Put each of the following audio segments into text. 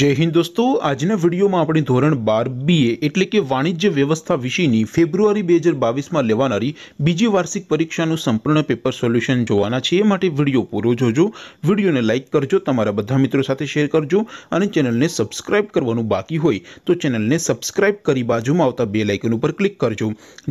जय हिंद दोस्तों आज ने वीडियो में अपनी ધોરણ 12 बीए એટલે કે વાણિજ્ય વ્યવસ્થા વિષયની ફેબ્રુઆરી 2022 માં લેવાણારી બીજી વાર્ષિક પરીક્ષા નું સંપૂર્ણ પેપર સોલ્યુશન જોવાના છે માટે વિડિયો પૂરો જોજો વિડિયોને લાઈક કરજો તમારા બધા મિત્રો સાથે શેર કરજો અને ચેનલને સબ્સ્ક્રાઇબ કરવાનું બાકી હોય તો ચેનલને સબ્સ્ક્રાઇબ કરી बाजूમાં આવતા બેલ આઇકન ઉપર ક્લિક કરજો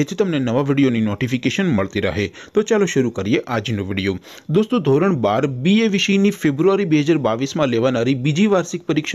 જેથી તમને નવા વિડિયોની નોટિફિકેશન મળતી રહે તો ચાલો શરુ કરીએ આજનો વિડિયો दोस्तों ધોરણ 12 बीए વિષયની ફેબ્રુઆરી 2022 માં લેવાણારી બીજી વાર્ષિક પરીક્ષા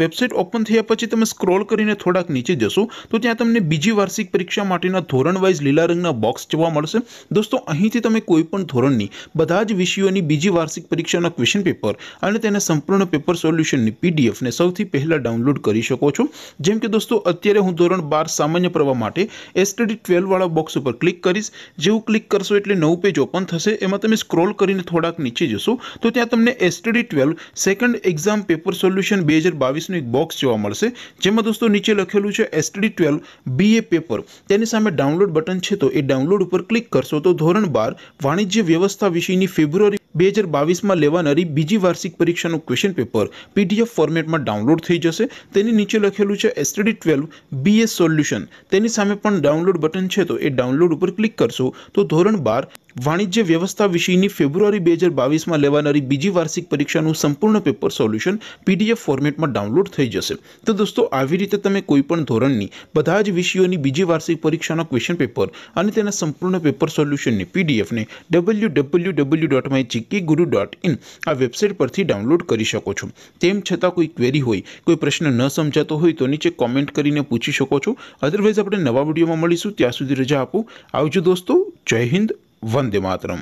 વેબસાઇટ ઓપન થિયા પછી તમે સ્ક્રોલ કરીને થોડાક નીચે જશો તો ત્યાં તમને બીજી વાર્ષિક પરીક્ષા માટેનો ધોરણ વાઇઝ લીલા રંગનો બોક્સ જોવા મળશે દોસ્તો અહીંથી તમે કોઈ પણ ધોરણની બધા જ વિષયોની બીજી વાર્ષિક પરીક્ષાના ક્વેશ્ચન પેપર અને તેના સંપૂર્ણ પેપર સોલ્યુશનની પીડીએફ ને સૌથી પહેલા ડાઉનલોડ કરી શકો છો જેમ કે દોસ્તો અત્યારે હું ધોરણ 12 સામાન્ય પ્રવાહ માટે STD 12 વાળો બોક્સ ઉપર ક્લિક કરીશ જે હું ક્લિક કરશો એટલે નવ પેજ ઓપન થશે એમાં તમે સ્ક્રોલ કરીને થોડાક નીચે જશો તો ત્યાં તમને STD 12 second exam paper solution 2022 નું એક બોક્સ જોવા મળશે જેમાં દોસ્તો નીચે લખેલું છે એસટી ટ્વેલ્વ બીએ પેપર તેની સામે ડાઉનલોડ બટન છે તો એ ડાઉનલોડ ઉપર ક્લિક કરશો તો ધોરણ બાર વાણિજ્ય વ્યવસ્થા વિષયની ફેબ્રુઆરી બે હજાર બાવીસમાં લેવાનારી બીજી વાર્ષિક પરીક્ષાનું ક્વેશ્ચન પેપર પીડીએફ ફોર્મેટમાં ડાઉનલોડ થઈ જશે તેની નીચે લખેલું છે એસટીડી ટ્વેલ્વ બીએસ સોલ્યુશન તેની સામે પણ ડાઉનલોડ બટન છે તો એ ડાઉનલોડ ઉપર ક્લિક કરશો તો ધોરણ બાર વાણિજ્ય વ્યવસ્થા વિષયની ફેબ્રુઆરી બે હજાર બાવીસમાં લેવાનારી બીજી વાર્ષિક પરીક્ષાનું સંપૂર્ણ પેપર સોલ્યુશન પીડીએફ ફોર્મેટમાં ડાઉનલોડ થઈ જશે તો દોસ્તો આવી રીતે તમે કોઈપણ ધોરણની બધા જ વિષયોની બીજી વાર્ષિક પરીક્ષાના ક્વેશ્ચન પેપર અને તેના સંપૂર્ણ પેપર સોલ્યુશનની પીડીએફને W W W dot my GK guru dot in આ વેબસાઇટ પરથી ડાઉનલોડ કરી શકો છો તેમ છતાં કોઈ ક્વેરી હોય કોઈ પ્રશ્ન ન સમજાતો હોય તો નીચે કોમેન્ટ કરીને પૂછી શકો છો અધરવાઇઝ આપણે નવા વિડીયોમાં મળીશું ત્યાં સુધી રજા આપું આવજો દોસ્તો જય હિન્દ वंदे मातरम